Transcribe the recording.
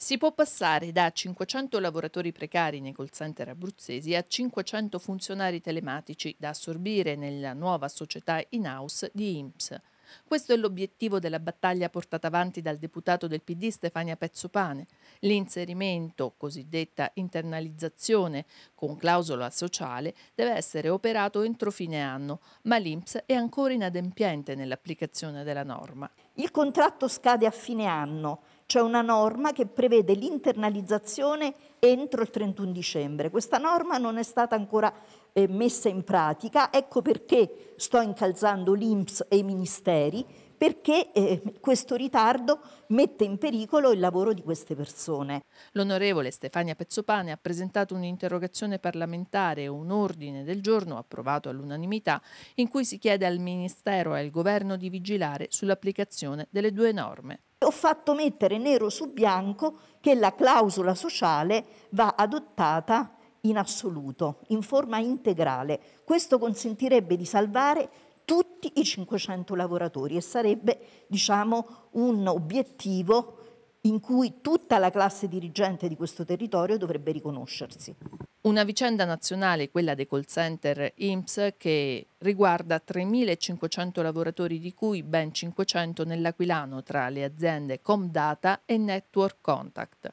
Si può passare da 500 lavoratori precari nei call center abruzzesi a 500 funzionari telematici da assorbire nella nuova società in-house di IMSS. Questo è l'obiettivo della battaglia portata avanti dal deputato del PD Stefania Pezzopane. L'inserimento, cosiddetta internalizzazione, con clausola sociale, deve essere operato entro fine anno, ma l'INPS è ancora inadempiente nell'applicazione della norma. Il contratto scade a fine anno c'è una norma che prevede l'internalizzazione entro il 31 dicembre. Questa norma non è stata ancora eh, messa in pratica, ecco perché sto incalzando l'Inps e i ministeri, perché eh, questo ritardo mette in pericolo il lavoro di queste persone. L'onorevole Stefania Pezzopane ha presentato un'interrogazione parlamentare e un ordine del giorno approvato all'unanimità in cui si chiede al Ministero e al Governo di vigilare sull'applicazione delle due norme ho fatto mettere nero su bianco che la clausola sociale va adottata in assoluto, in forma integrale. Questo consentirebbe di salvare tutti i 500 lavoratori e sarebbe diciamo, un obiettivo in cui tutta la classe dirigente di questo territorio dovrebbe riconoscersi. Una vicenda nazionale, quella dei call center IMSS, che riguarda 3.500 lavoratori, di cui ben 500 nell'Aquilano, tra le aziende Comdata e Network Contact.